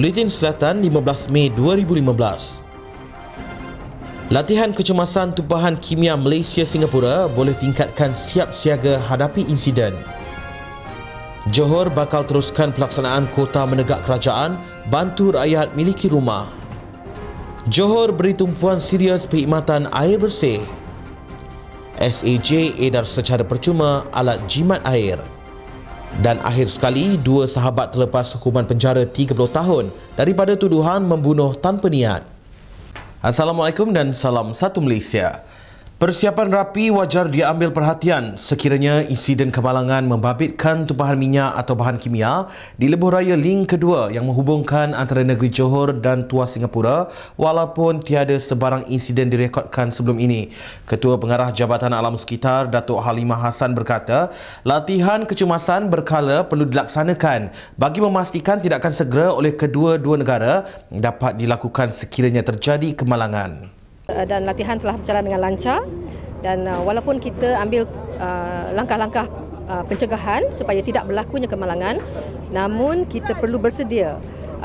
Buletin Selatan 15 Mei 2015 Latihan kecemasan tumpahan kimia Malaysia-Singapura boleh tingkatkan siap siaga hadapi insiden. Johor bakal teruskan pelaksanaan kota menegak kerajaan bantu rakyat miliki rumah. Johor beri tumpuan serius perkhidmatan air bersih. SAJ edar secara percuma alat jimat air. Dan akhir sekali, dua sahabat terlepas hukuman penjara 30 tahun daripada tuduhan membunuh tanpa niat. Assalamualaikum dan salam satu Malaysia. Persiapan rapi wajar diambil perhatian sekiranya insiden kemalangan membabitkan tumpahan minyak atau bahan kimia di lebuh raya link kedua yang menghubungkan antara negeri Johor dan Tuas Singapura walaupun tiada sebarang insiden direkodkan sebelum ini. Ketua Pengarah Jabatan Alam Sekitar Datuk Halimah Hassan berkata, latihan kecemasan berkala perlu dilaksanakan bagi memastikan tindakan segera oleh kedua-dua negara dapat dilakukan sekiranya terjadi kemalangan. Eh, dan latihan telah berjalan dengan lancar dan eh, walaupun kita ambil eh, langkah-langkah pencegahan supaya tidak berlakunya kemalangan namun kita perlu bersedia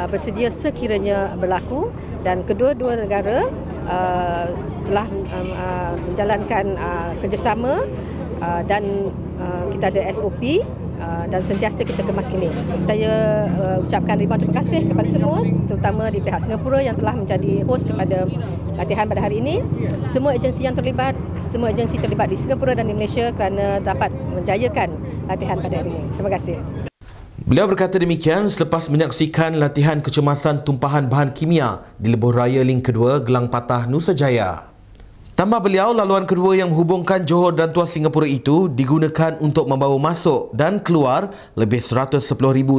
bersedia sekiranya berlaku dan kedua-dua negara telah menjalankan kerjasama dan kita ada SOP Ah, dan sentiasa kita kemas kini. Saya uh, ucapkan ribuan terima kasih kepada semua terutama di pihak Singapura yang telah menjadi host kepada latihan pada hari ini. Semua agensi yang terlibat, semua agensi terlibat di Singapura dan di Malaysia kerana dapat menjayakan latihan pada hari ini. Terima kasih. Beliau berkata demikian selepas menyaksikan latihan kecemasan tumpahan bahan kimia di Lebuh Raya Link Kedua, Gelang Patah, Nusa Jaya. Tambah beliau, laluan kedua yang menghubungkan Johor dan Tuas Singapura itu digunakan untuk membawa masuk dan keluar lebih 110,000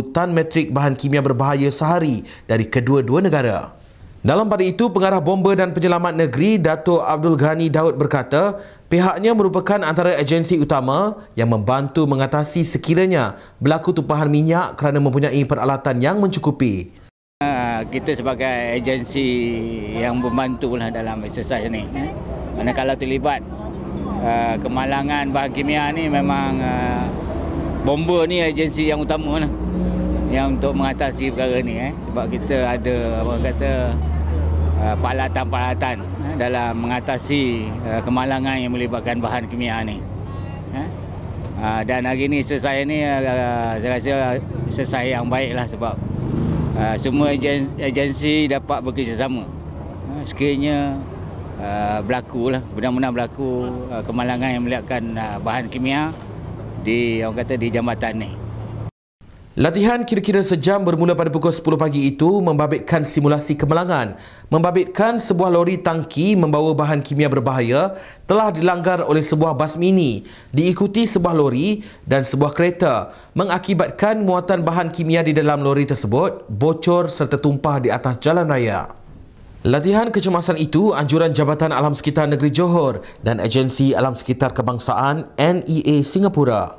tan metrik bahan kimia berbahaya sehari dari kedua-dua negara. Dalam pada itu, pengarah bomba dan penyelamat negeri Dato Abdul Ghani Daud berkata, pihaknya merupakan antara agensi utama yang membantu mengatasi sekiranya berlaku tumpahan minyak kerana mempunyai peralatan yang mencukupi. Ah, kita sebagai agensi yang membantulah dalam exercise ini. Mana kalau terlibat uh, kemalangan bahan kimia ni memang uh, bomba ni agensi yang utama lah yang untuk mengatasi perkara ni eh sebab kita ada apa kata uh, peralatan-peralatan eh, dalam mengatasi uh, kemalangan yang melibatkan bahan kimia ni. Eh? Uh, dan hari ni selesai ni uh, saya rasa selesai yang baik lah sebab uh, semua agensi, agensi dapat bekerjasama. Uh, sekiranya Ah, berlaku lah mudah benar berlaku uh, kemalangan yang melibatkan uh, ah, bahan kimia di orang kata di jambatan ni. Latihan kira-kira sejam bermula pada pukul 10 pagi itu membabitkan simulasi kemalangan. Membabitkan sebuah lori tangki membawa bahan kimia berbahaya telah dilanggar oleh sebuah bas mini, diikuti sebuah lori dan sebuah kereta mengakibatkan muatan bahan kimia di dalam lori tersebut bocor serta tumpah di atas jalan raya. Latihan kecemasan itu anjuran Jabatan Alam Sekitar Negeri Johor dan Agensi Alam Sekitar Kebangsaan NEA Singapura.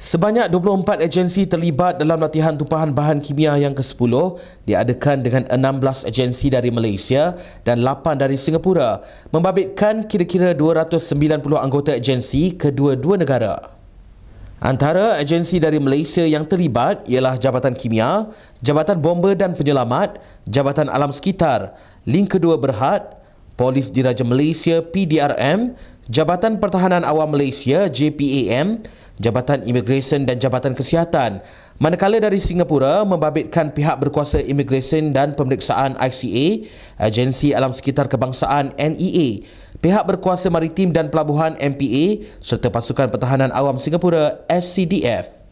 Sebanyak 24 agensi terlibat dalam latihan tumpahan bahan kimia yang ke-10 diadakan dengan 16 agensi dari Malaysia dan 8 dari Singapura membabitkan kira-kira 290 anggota agensi kedua-dua negara. Antara agensi dari Malaysia yang terlibat ialah Jabatan Kimia, Jabatan Bomba dan Penyelamat, Jabatan Alam Sekitar, Link Kedua Berhad, Polis Diraja Malaysia PDRM, Jabatan Pertahanan Awam Malaysia JPAM, Jabatan Imigresen dan Jabatan Kesihatan. Manakala dari Singapura membabitkan pihak berkuasa Imigresen dan Pemeriksaan ICA, Agensi Alam Sekitar Kebangsaan NEA pihak berkuasa maritim dan pelabuhan MPA serta pasukan pertahanan awam Singapura SCDF.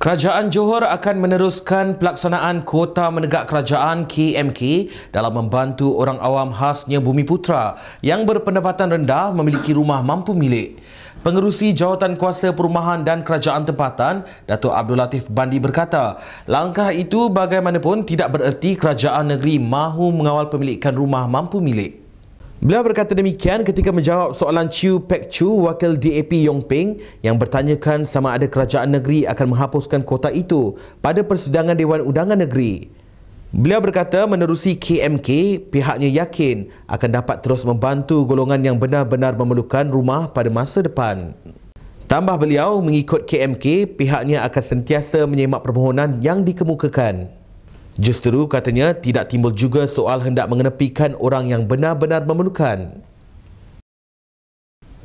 Kerajaan Johor akan meneruskan pelaksanaan kuota menegak kerajaan KMK dalam membantu orang awam khasnya Bumi Putra yang berpendapatan rendah memiliki rumah mampu milik. Pengerusi Jawatan Kuasa Perumahan dan Kerajaan Tempatan, Datuk Abdul Latif Bandi berkata, langkah itu bagaimanapun tidak bererti kerajaan negeri mahu mengawal pemilikan rumah mampu milik. Beliau berkata demikian ketika menjawab soalan Chiu Pek Chu, wakil DAP Yong Ping yang bertanyakan sama ada kerajaan negeri akan menghapuskan kota itu pada persidangan Dewan Undangan Negeri. Beliau berkata menerusi KMK, pihaknya yakin akan dapat terus membantu golongan yang benar-benar memerlukan rumah pada masa depan. Tambah beliau, mengikut KMK, pihaknya akan sentiasa menyemak permohonan yang dikemukakan. Justeru katanya tidak timbul juga soal hendak mengenepikan orang yang benar-benar memerlukan.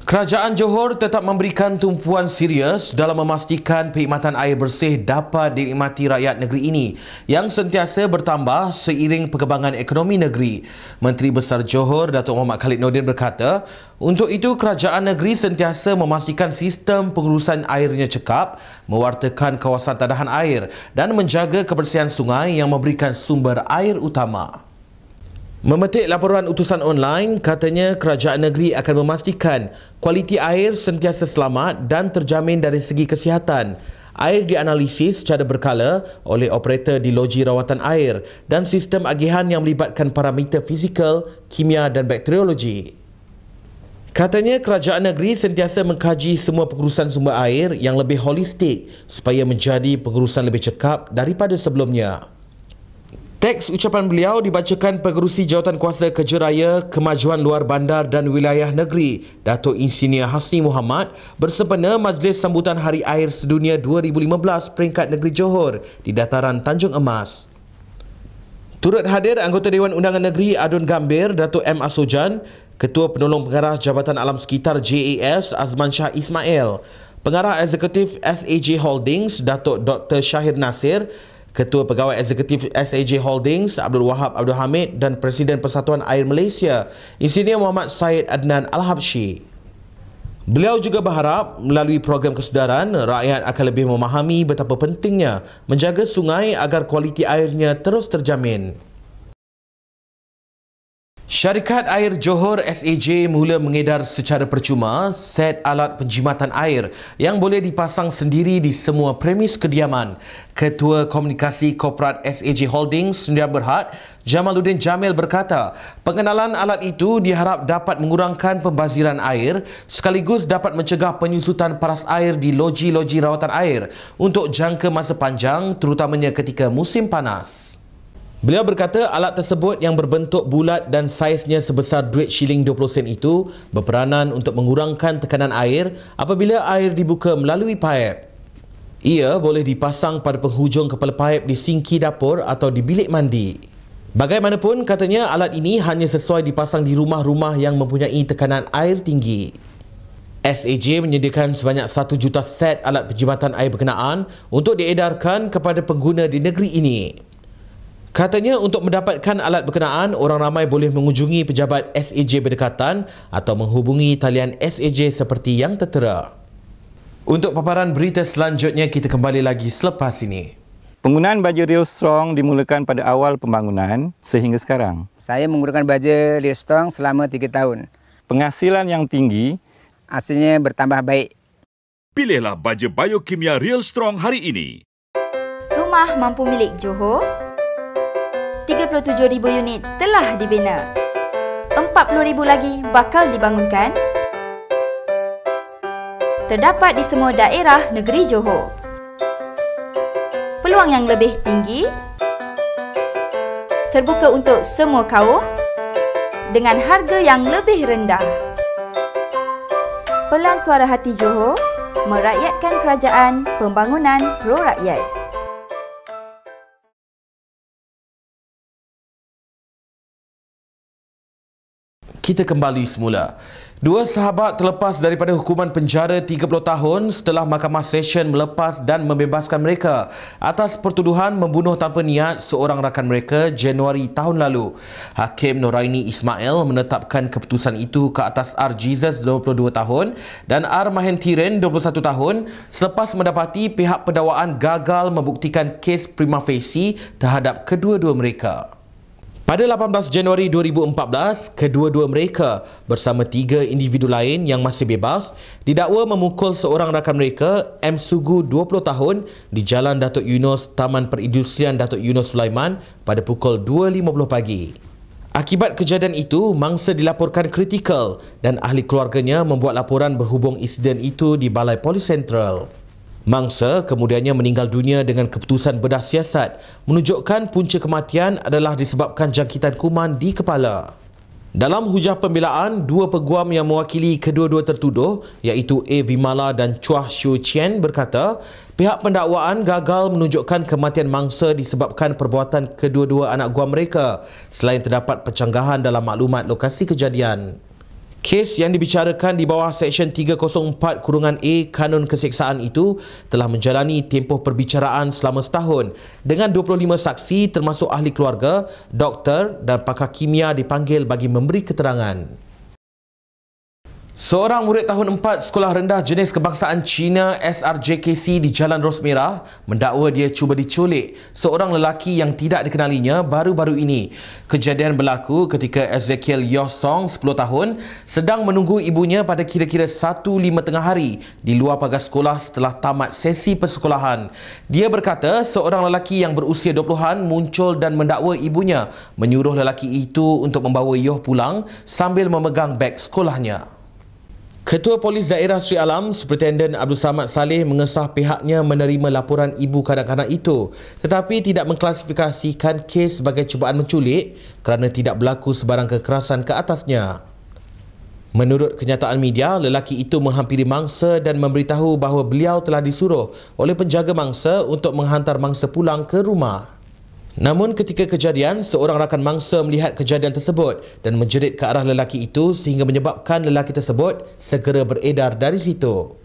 Kerajaan Johor tetap memberikan tumpuan serius dalam memastikan perkhidmatan air bersih dapat dinikmati rakyat negeri ini yang sentiasa bertambah seiring perkembangan ekonomi negeri. Menteri Besar Johor Datuk Muhammad Khalid Nordin berkata, untuk itu kerajaan negeri sentiasa memastikan sistem pengurusan airnya cekap, mewartakan kawasan tadahan air dan menjaga kebersihan sungai yang memberikan sumber air utama. Memetik laporan utusan online, katanya kerajaan negeri akan memastikan kualiti air sentiasa selamat dan terjamin dari segi kesihatan. Air dianalisis secara berkala oleh operator di loji rawatan air dan sistem agihan yang melibatkan parameter fizikal, kimia dan bakteriologi. Katanya kerajaan negeri sentiasa mengkaji semua pengurusan sumber air yang lebih holistik supaya menjadi pengurusan lebih cekap daripada sebelumnya. Teks ucapan beliau dibacakan Pengerusi Jawatan Kuasa Kejeraya Kemajuan Luar Bandar dan Wilayah Negeri, Dato' Insinyur Hasni Muhammad bersempena Majlis Sambutan Hari Air Sedunia 2015 Peringkat Negeri Johor di Dataran Tanjung Emas. Turut hadir anggota Dewan Undangan Negeri Adun Gambir, Datuk M. Asojan, Ketua Penolong Pengarah Jabatan Alam Sekitar JAS Azman Shah Ismail, Pengarah Eksekutif SAJ Holdings, Datuk Dr. Syahir Nasir, Ketua Pegawai Eksekutif SAJ Holdings Abdul Wahab Abdul Hamid dan Presiden Persatuan Air Malaysia Insinyur Muhammad Syed Adnan Al-Habshi. Beliau juga berharap melalui program kesedaran rakyat akan lebih memahami betapa pentingnya menjaga sungai agar kualiti airnya terus terjamin. Syarikat Air Johor SAJ mula mengedar secara percuma set alat penjimatan air yang boleh dipasang sendiri di semua premis kediaman. Ketua Komunikasi Korporat SAJ Holdings Sendirian Berhad, Jamaluddin Jamil berkata, pengenalan alat itu diharap dapat mengurangkan pembaziran air sekaligus dapat mencegah penyusutan paras air di loji-loji rawatan air untuk jangka masa panjang terutamanya ketika musim panas. Beliau berkata alat tersebut yang berbentuk bulat dan saiznya sebesar duit shilling 20 sen itu berperanan untuk mengurangkan tekanan air apabila air dibuka melalui paip. Ia boleh dipasang pada penghujung kepala paip di sinki dapur atau di bilik mandi. Bagaimanapun, katanya alat ini hanya sesuai dipasang di rumah-rumah yang mempunyai tekanan air tinggi. SAJ menyediakan sebanyak 1 juta set alat penjimatan air berkenaan untuk diedarkan kepada pengguna di negeri ini. Katanya untuk mendapatkan alat berkenaan, orang ramai boleh mengunjungi pejabat SAJ berdekatan atau menghubungi talian SAJ seperti yang tertera. Untuk paparan berita selanjutnya, kita kembali lagi selepas ini. Penggunaan baja Real Strong dimulakan pada awal pembangunan sehingga sekarang. Saya menggunakan baja Real Strong selama 3 tahun. Penghasilan yang tinggi. Hasilnya bertambah baik. Pilihlah baja biokimia Real Strong hari ini. Rumah mampu milik Johor, 37,000 unit telah dibina. 40,000 lagi bakal dibangunkan. Terdapat di semua daerah negeri Johor. Peluang yang lebih tinggi terbuka untuk semua kaum dengan harga yang lebih rendah. Pelan Suara Hati Johor merakyatkan kerajaan pembangunan pro-rakyat. kita kembali semula. Dua sahabat terlepas daripada hukuman penjara 30 tahun setelah mahkamah session melepas dan membebaskan mereka atas pertuduhan membunuh tanpa niat seorang rakan mereka Januari tahun lalu. Hakim Noraini Ismail menetapkan keputusan itu ke atas R. Jesus 22 tahun dan R. Mahentirin 21 tahun selepas mendapati pihak pendawaan gagal membuktikan kes prima facie terhadap kedua-dua mereka. Pada 18 Januari 2014, kedua-dua mereka bersama tiga individu lain yang masih bebas didakwa memukul seorang rakan mereka, M. Sugu 20 tahun di Jalan Datuk Yunus Taman Perindustrian Datuk Yunus Sulaiman pada pukul 2.50 pagi. Akibat kejadian itu, mangsa dilaporkan kritikal dan ahli keluarganya membuat laporan berhubung insiden itu di Balai Polis Sentral. Mangsa kemudiannya meninggal dunia dengan keputusan bedah siasat menunjukkan punca kematian adalah disebabkan jangkitan kuman di kepala. Dalam hujah pembelaan, dua peguam yang mewakili kedua-dua tertuduh iaitu A. Vimala dan Chua Xiu Chien berkata pihak pendakwaan gagal menunjukkan kematian mangsa disebabkan perbuatan kedua-dua anak guam mereka selain terdapat pencanggahan dalam maklumat lokasi kejadian. Kes yang dibicarakan di bawah Seksyen 304 Kurungan A Kanun Keseksaan itu telah menjalani tempoh perbicaraan selama setahun dengan 25 saksi termasuk ahli keluarga, doktor dan pakar kimia dipanggil bagi memberi keterangan. Seorang murid tahun 4 sekolah rendah jenis kebangsaan China SRJKC di Jalan Rosmerah mendakwa dia cuba diculik seorang lelaki yang tidak dikenalinya baru-baru ini. Kejadian berlaku ketika Ezekiel Yosong 10 tahun sedang menunggu ibunya pada kira-kira 1.5 tengah hari di luar pagar sekolah setelah tamat sesi persekolahan. Dia berkata seorang lelaki yang berusia 20-an muncul dan mendakwa ibunya menyuruh lelaki itu untuk membawa Yoh pulang sambil memegang beg sekolahnya. Ketua Polis Zairah Sri Alam, Superintendent Abdul Samad Saleh mengesah pihaknya menerima laporan ibu kanak-kanak itu tetapi tidak mengklasifikasikan kes sebagai cubaan menculik kerana tidak berlaku sebarang kekerasan ke atasnya. Menurut kenyataan media, lelaki itu menghampiri mangsa dan memberitahu bahawa beliau telah disuruh oleh penjaga mangsa untuk menghantar mangsa pulang ke rumah. Namun ketika kejadian, seorang rakan mangsa melihat kejadian tersebut dan menjerit ke arah lelaki itu sehingga menyebabkan lelaki tersebut segera beredar dari situ.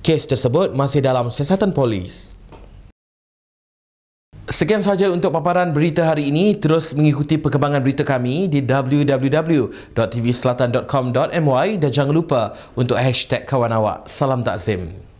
Kes tersebut masih dalam siasatan polis. Sekian sahaja untuk paparan berita hari ini. Terus mengikuti perkembangan berita kami di www.tvselatan.com.my dan jangan lupa untuk hashtag kawan awak. Salam Takzim.